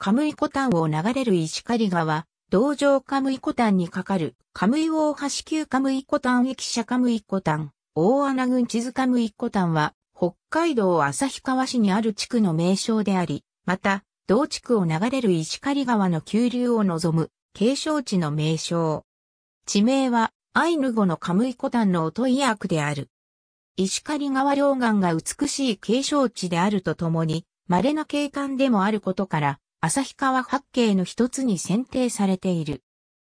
カムイコタンを流れる石狩川、道上カムイコタンにかかる、カムイ大橋旧カムイコタン駅舎カムイコタン、大穴郡地図カムイコタンは、北海道旭川市にある地区の名称であり、また、同地区を流れる石狩川の急流を望む、景勝地の名称。地名は、アイヌ語のカムイコタンの音意訳である。石狩川両岸が美しい景勝地であるとともに、稀な景観でもあることから、旭川八景の一つに選定されている。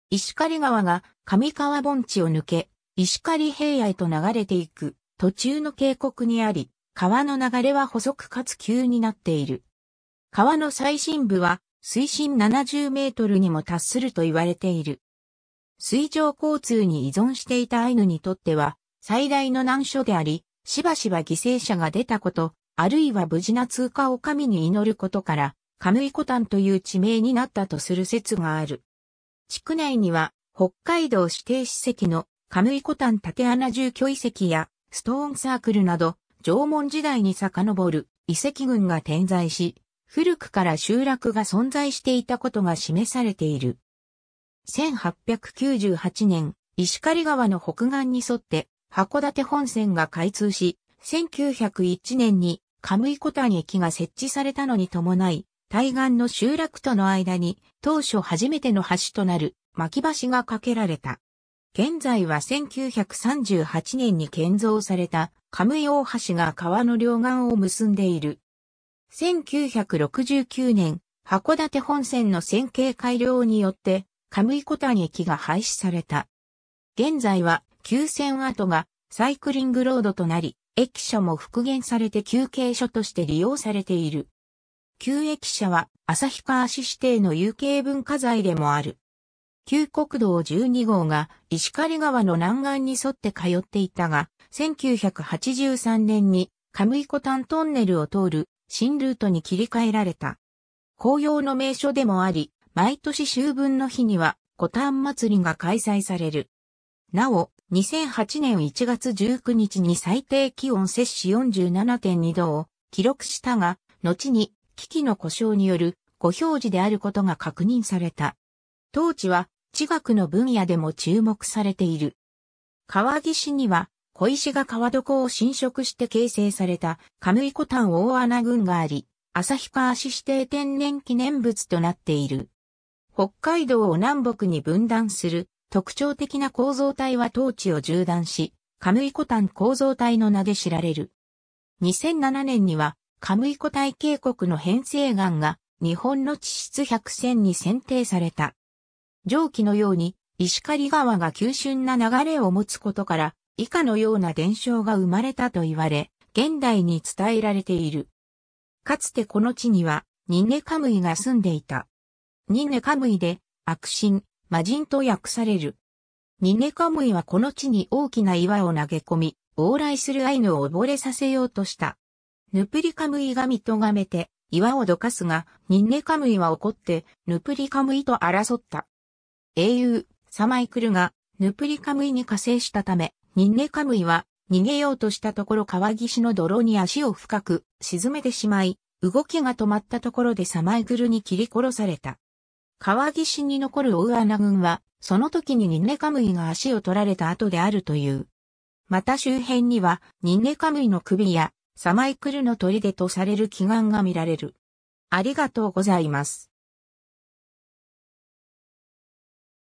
石狩川が上川盆地を抜け、石狩平野へと流れていく途中の渓谷にあり、川の流れは細くかつ急になっている。川の最深部は水深70メートルにも達すると言われている。水上交通に依存していたアイヌにとっては最大の難所であり、しばしば犠牲者が出たこと、あるいは無事な通過を神に祈ることから、カムイコタンという地名になったとする説がある。地区内には、北海道指定史跡のカムイコタン縦穴住居遺跡やストーンサークルなど、縄文時代に遡る遺跡群が点在し、古くから集落が存在していたことが示されている。1898年、石狩川の北岸に沿って函館本線が開通し、1901年にカムイコタン駅が設置されたのに伴い、対岸の集落との間に当初初めての橋となる巻橋が架けられた。現在は1938年に建造されたカムイ大橋が川の両岸を結んでいる。1969年、函館本線の線形改良によってカムイコタニ駅が廃止された。現在は旧線跡がサイクリングロードとなり、駅舎も復元されて休憩所として利用されている。旧駅舎は旭川市指定の有形文化財でもある。旧国道12号が石狩川の南岸に沿って通っていたが、1983年に上井湖丹トンネルを通る新ルートに切り替えられた。紅葉の名所でもあり、毎年秋分の日には湖丹祭りが開催される。なお、2008年1月19日に最低気温摂氏47.2度を記録したが、後に機器の故障による誤表示であることが確認された。当地は地学の分野でも注目されている。川岸には小石が川床を侵食して形成されたカムイコタン大穴群があり、旭川市指定天然記念物となっている。北海道を南北に分断する特徴的な構造体は当地を縦断し、カムイコタン構造体の名で知られる。2007年にはカムイ古体渓谷の変成岩が日本の地質百選に選定された。上記のように石狩川が急峻な流れを持つことから以下のような伝承が生まれたと言われ、現代に伝えられている。かつてこの地にはニネカムイが住んでいた。ニネカムイで悪神、魔人と訳される。ニネカムイはこの地に大きな岩を投げ込み、往来するアイヌを溺れさせようとした。ヌプリカムイがとがめて、岩をどかすが、ニンネカムイは怒って、ヌプリカムイと争った。英雄、サマイクルが、ヌプリカムイに加勢したため、ニンネカムイは、逃げようとしたところ川岸の泥に足を深く沈めてしまい、動きが止まったところでサマイクルに切り殺された。川岸に残るオウアナ軍は、その時にニンネカムイが足を取られた後であるという。また周辺には、ニンネカムイの首やサマイクルの砦とされる祈願が見られる。ありがとうございます。